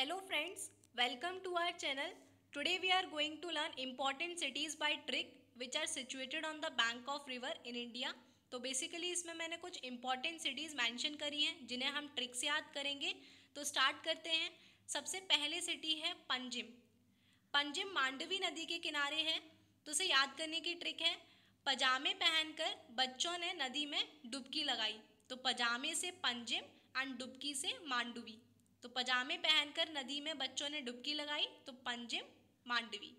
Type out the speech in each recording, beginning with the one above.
Hello friends welcome to our channel today we are going to learn important cities by trick which are situated on the bank of river in India तो basically इसमें मैंने कुछ important cities mention करी हैं जिन्हें हम trick से याद करेंगे तो स्टार्ट करते हैं सबसे पहले सिटी है पंजिम पंजिम मांडवी नदी के किनारे है तो उसे याद करने की ट्रिक है पजामे पहनकर बच्चों ने नदी में डुबकी लगाई तो पजामे से पंजिम एंड डुबकी से मांडवी तो पजामे पहनकर नदी में बच्चों ने डुबकी लगाई तो पंजिम मांडवी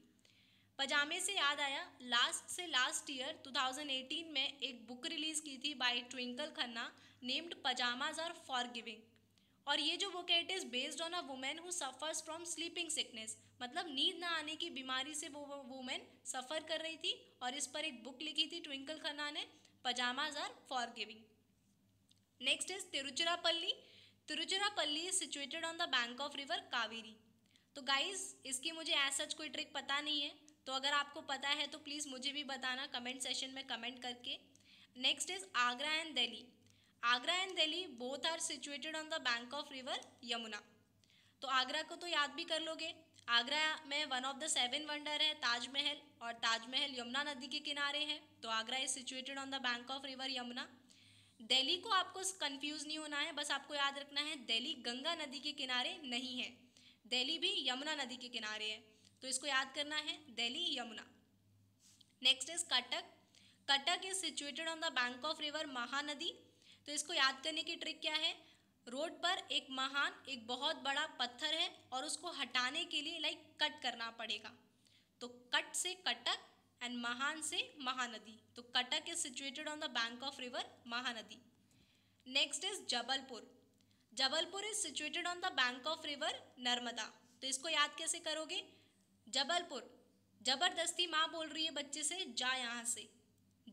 पजामे से याद आया लास्ट से लास्ट ईयर 2018 में एक बुक रिलीज की थी by Twinkle Khanna named pyjamas are for गिविंग और ये जो it is based on a women who suffers from sleeping sickness मतलब नींद ना आने की बीमारी से वो वुमेन सफ़र कर रही थी और इस पर एक बुक लिखी थी ट्विंकल खन्ना ने pyjamas are for giving next is Tiruchirappalli Tiruchirappalli is situated on the bank of river Kaveri तो गाइज इसकी मुझे एज सच कोई ट्रिक पता नहीं है तो अगर आपको पता है तो प्लीज़ मुझे भी बताना कमेंट सेशन में कमेंट करके next is Agra and Delhi Agra and Delhi both are situated on the bank of river Yamuna तो आगरा को तो याद भी कर लोगे आगरा में one of the seven wonder है ताजमहल और ताजमहल यमुना नदी के किनारे है तो Agra is situated on the bank of river Yamuna Delhi को आपको कंफ्यूज नहीं होना है बस आपको याद रखना है दिल्ली गंगा नदी के किनारे नहीं है दिल्ली भी यमुना नदी के किनारे है तो इसको याद करना है Delhi Yamuna next is Cuttack Cuttack is situated on the bank of river Mahanadi तो इसको याद करने की ट्रिक क्या है रोड पर एक महान एक बहुत बड़ा पत्थर है और उसको हटाने के लिए लाइक कट करना पड़ेगा तो कट से कटक एंड महान से महानदी तो Cuttack is situated on the bank of river Mahanadi next is Jabalpur Jabalpur is situated on the bank of river Narmada तो इसको याद कैसे करोगे जबलपुर जबरदस्ती माँ बोल रही है बच्चे से जा यहाँ से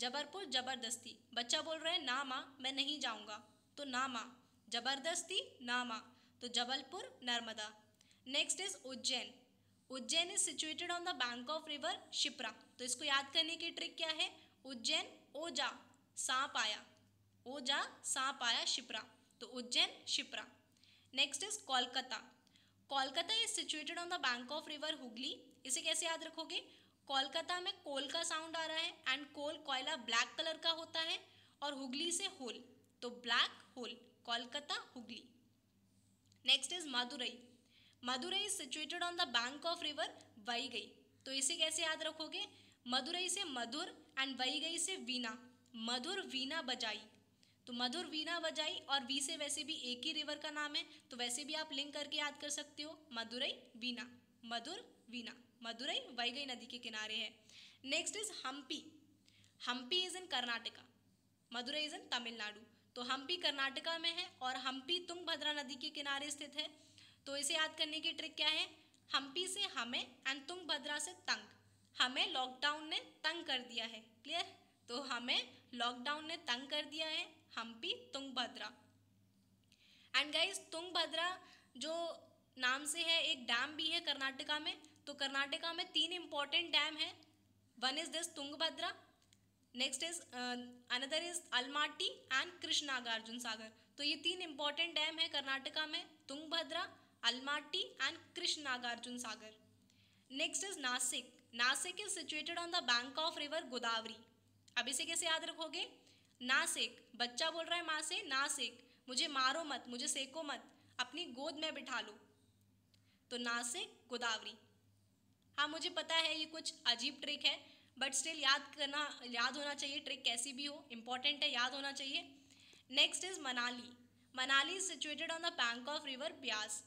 जबलपुर जबरदस्ती बच्चा बोल रहा है ना माँ मैं नहीं जाऊँगा तो ना माँ जबरदस्ती ना माँ तो Jabalpur Narmada next is Ujjain Ujjain is situated on the bank of river Shipra तो इसको याद करने की ट्रिक क्या है उज्जैन ओजा सांप आया ओजा सांप आया शिप्रा तो Ujjain Shipra next is Kolkata Kolkata is situated on the bank of river Hooghly इसे कैसे याद रखोगे कोलकाता में कोल का साउंड आ रहा है एंड कोल कोयला ब्लैक कलर का होता है और हुगली से होल तो black hole Kolkata Hooghly next is Madurai Madurai is situated on the bank of river गई तो इसे कैसे याद रखोगे मदुरई से मधुर एंड गई से वीना मधुर वीना बजाई तो मधुर वीना बजाई और वी से वैसे भी एक ही रिवर का नाम है तो वैसे भी आप लिंक करके याद कर सकते हो मदुरई वीना मधुर मधुरई मदुरई गई नदी के किनारे है next is Hampi Hampi is in Karnataka Madurai is in Tamil Nadu तो हम्पी कर्नाटका में है और हम्पी तुंगभद्रा नदी के किनारे स्थित है तो इसे याद करने की ट्रिक क्या है हम्पी से हमें एंड तुंग भद्रा से तंग हमें लॉकडाउन ने तंग कर दिया है क्लियर तो हमें लॉकडाउन ने तंग कर दिया है Hampi Tungabhadra and guys Tungabhadra जो नाम से है एक डैम भी है कर्नाटका में तो कर्नाटका में तीन इम्पोर्टेंट डैम है one is this Tungabhadra next is another is Almatti and कृष्णागार्जुन सागर तो ये तीन इम्पोर्टेंट डैम है कर्नाटका में तुंग भद्रा Almaty and Krishnagarjun Sagar. Next is Nasik. Nasik is situated on the bank of river Godavari. अब इसे कैसे याद रखोगे नासिक बच्चा बोल रहा है माँ से नासिक मुझे मारो मत मुझे सेको मत अपनी गोद में बिठा लो तो नासिक गोदावरी हाँ मुझे पता है ये कुछ अजीब ट्रिक है बट स्टिल याद करना याद होना चाहिए ट्रिक कैसी भी हो इम्पॉर्टेंट है याद होना चाहिए next is Manali Manali is situated on the bank of river Beas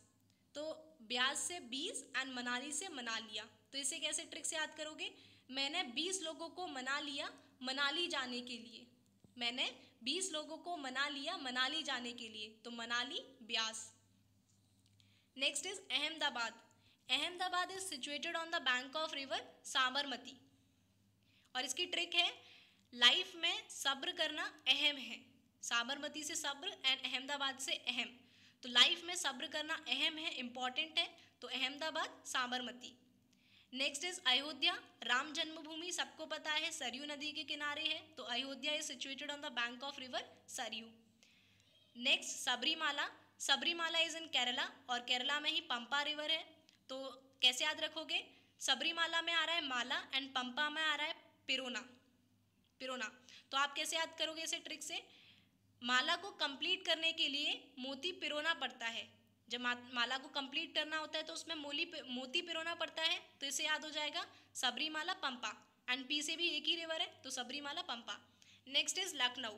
तो ब्याज से बीस एंड मनाली से मना लिया तो इसे कैसे ट्रिक से याद करोगे मैंने बीस लोगों को मना लिया मनाली जाने के लिए मैंने बीस लोगों को मना लिया मनाली जाने के लिए तो Manali Beas next is Ahmedabad Ahmedabad is situated on the bank of river Sabarmati और इसकी ट्रिक है लाइफ में सब्र करना अहम है साबरमती से सब्र एंड अहमदाबाद से अहम तो लाइफ में सब्र करना अहम है इम्पॉर्टेंट है तो अहमदाबाद साबरमती नेक्स्ट इज अयोध्या राम जन्मभूमि सबको पता है सरयू नदी के किनारे है तो Ayodhya is situated on the bank of river Saryu next Sabarimala Sabarimala is in Kerala और केरला में ही पंपा रिवर है तो कैसे याद रखोगे सबरीमाला में आ रहा है माला एंड पंपा में आ रहा है पिरोना पिरोना तो आप कैसे याद करोगे इसे ट्रिक से माला को कंप्लीट करने के लिए मोती पिरोना पड़ता है जब माला को कंप्लीट करना होता है तो उसमें मोली मोती पिरोना पड़ता है तो इसे याद हो जाएगा सबरीमाला पंपा एंड पी से भी एक ही रिवर है तो Sabarimala Pampa next is Lucknow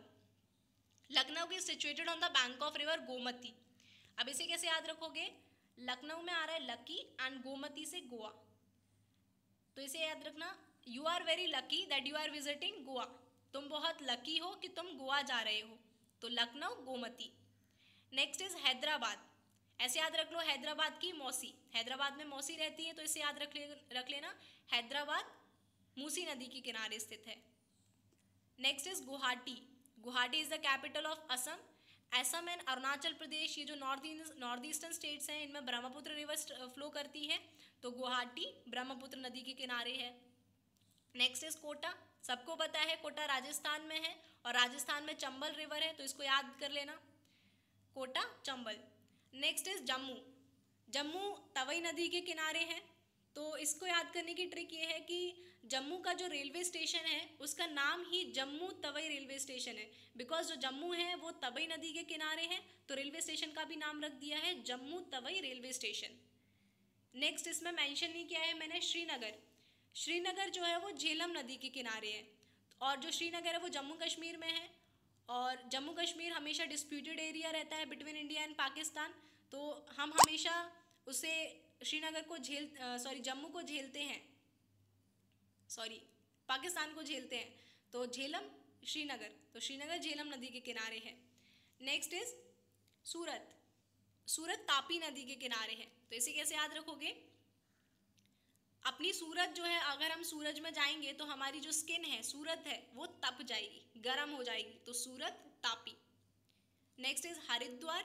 Lucknow is situated on the bank of river Gomti अब इसे कैसे याद रखोगे लखनऊ में आ रहा है लकी एंड गोमती से गोवा तो इसे याद रखना you are very lucky that you are visiting Goa तुम बहुत लकी हो कि तुम गोवा जा रहे हो तो लखनऊ गोमती नेक्स्ट इज हैदराबाद ऐसे याद रख लो हैदराबाद की मौसी हैदराबाद में मौसी रहती है तो इसे याद रख ले रख लेना हैदराबाद मूसी नदी के किनारे स्थित है next is Guwahati Guwahati is the capital of Assam Assam and Arunachal Pradesh ये जो नॉर्थ नॉर्थ ईस्टर्न स्टेट्स हैं इनमें ब्रह्मपुत्र रिवर्स फ्लो करती है तो गुवाहाटी ब्रह्मपुत्र नदी के किनारे है नेक्स्ट इज कोटा सबको पता है कोटा राजस्थान में है और राजस्थान में चंबल रिवर है तो इसको याद कर लेना कोटा चंबल नेक्स्ट इज जम्मू जम्मू तवई नदी के किनारे है तो इसको याद करने की ट्रिक ये है कि जम्मू का जो रेलवे स्टेशन है उसका नाम ही जम्मू तवई रेलवे स्टेशन है बिकॉज जो जम्मू है वो तवई नदी के किनारे है तो रेलवे स्टेशन का भी नाम रख दिया है Jammu Tawi railway station next इसमें मेंशन नहीं किया है मैंने श्रीनगर श्रीनगर जो है वो झेलम नदी के किनारे है और जो श्रीनगर है वो जम्मू कश्मीर में है और जम्मू कश्मीर हमेशा डिस्प्यूटेड एरिया रहता है बिटवीन इंडिया एंड पाकिस्तान तो हम हमेशा उसे श्रीनगर को झेल सॉरी जम्मू को झेलते हैं सॉरी पाकिस्तान को झेलते हैं तो झेलम श्रीनगर तो श्रीनगर झेलम नदी के किनारे है नेक्स्ट इज सूरत सूरत तापी नदी के किनारे है तो इसे कैसे याद रखोगे अपनी सूरज जो है अगर हम सूरज में जाएंगे तो हमारी जो स्किन है सूरत है वो तप जाएगी गर्म हो जाएगी तो सूरत तापी नेक्स्ट इज हरिद्वार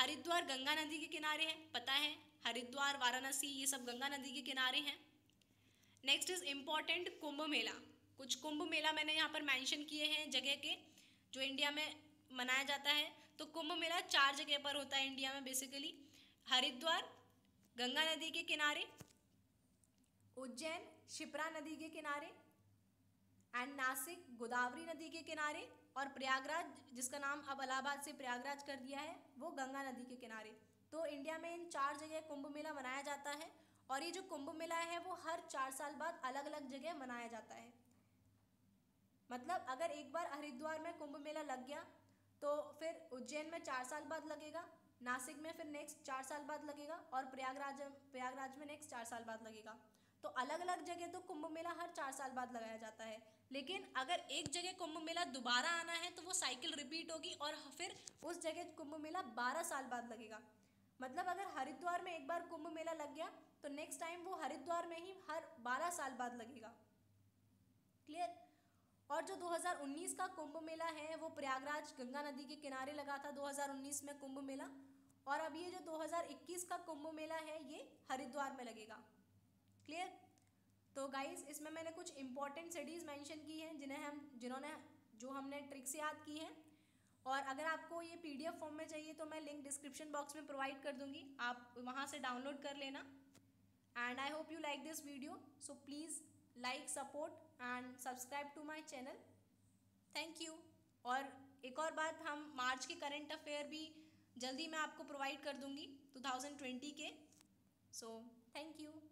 हरिद्वार गंगा नदी के किनारे है पता है हरिद्वार वाराणसी ये सब गंगा नदी के किनारे हैं next is important Kumbh Mela कुछ कुंभ मेला मैंने यहाँ पर मैंशन किए हैं जगह के जो इंडिया में मनाया जाता है तो कुंभ मेला चार जगह पर होता है इंडिया में बेसिकली हरिद्वार गंगा नदी के किनारे उज्जैन शिप्रा नदी के किनारे एंड नासिक गोदावरी नदी के किनारे और प्रयागराज जिसका नाम अब अलाहाबाद से प्रयागराज कर दिया है वो गंगा नदी के किनारे तो इंडिया में इन चार जगह कुंभ मेला मनाया जाता है और ये जो कुंभ मेला है वो हर चार साल बाद अलग अलग जगह मनाया जाता है मतलब अगर एक बार हरिद्वार में कुंभ मेला लग गया तो फिर उज्जैन में चार साल बाद लगेगा नासिक में फिर नेक्स्ट चार साल बाद लगेगा और प्रयागराज प्रयागराज में नेक्स्ट चार साल बाद लगेगा तो अलग अलग जगह तो कुंभ मेला हर चार साल बाद लगाया जाता है लेकिन अगर एक जगह कुंभ मेला दोबारा आना है तो वो साइकिल रिपीट होगी और फिर उस जगह कुंभ मेला बारह साल बाद लगेगा मतलब अगर हरिद्वार में एक बार कुंभ मेला लग गया तो नेक्स्ट टाइम वो हरिद्वार में ही हर बारह साल बाद लगेगा क्लियर और जो 2019 का कुंभ मेला है वो प्रयागराज गंगा नदी के किनारे लगा था 2019 में कुंभ मेला और अब ये जो 2021 का कुंभ मेला है ये हरिद्वार में लगेगा क्लियर तो गाइज इसमें मैंने कुछ इंपॉर्टेंट स्टडीज़ मैंशन की हैं जिन्हें हम जिन्होंने जो हमने ट्रिक्स याद की हैं और अगर आपको ये पीडीएफ फॉर्म में चाहिए तो मैं लिंक डिस्क्रिप्शन बॉक्स में प्रोवाइड कर दूंगी आप वहाँ से डाउनलोड कर लेना and I hope you like this video so please like support and subscribe to my channel thank you और एक और बात हम मार्च के करंट अफेयर भी जल्दी मैं आपको प्रोवाइड कर थाउजेंड ट्वेंटी के सो थैंक यू